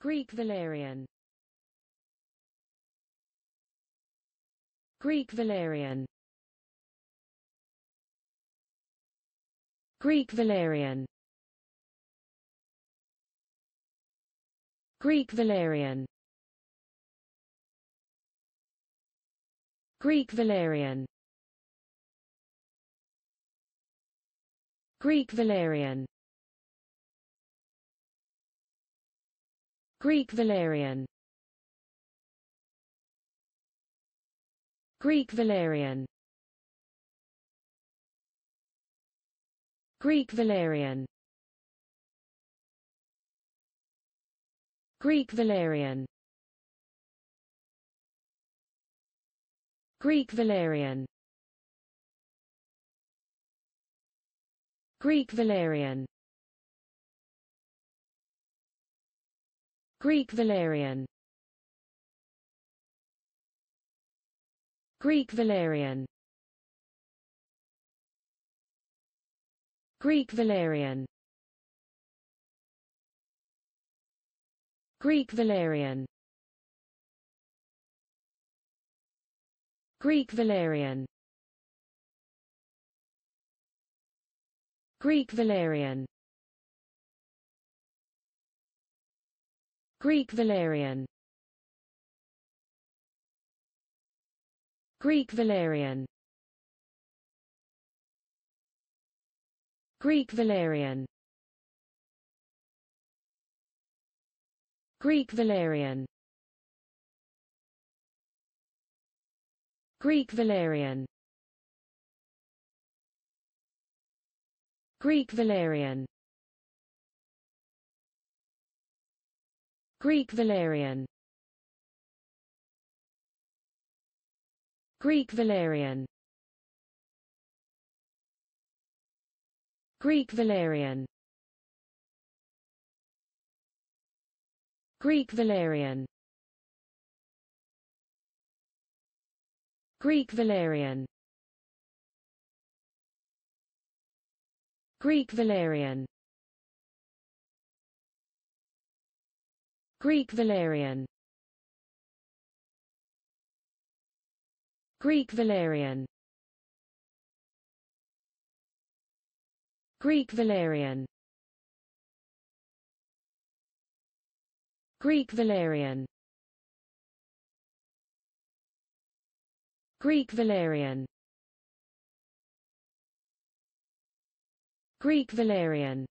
Greek Valerian Greek Valerian Greek Valerian Greek Valerian Greek Valerian Greek Valerian Greek Valerian Greek Valerian Greek Valerian Greek Valerian Greek Valerian Greek Valerian Greek Valerian Greek Valerian Greek Valerian Greek Valerian Greek Valerian Greek Valerian Greek Valerian Greek Valerian Greek Valerian Greek Valerian Greek Valerian Greek Valerian Greek Valerian Greek Valerian Greek Valerian Greek Valerian Greek Valerian Greek Valerian Greek Valerian Greek Valerian Greek Valerian Greek Valerian Greek Valerian Greek Valerian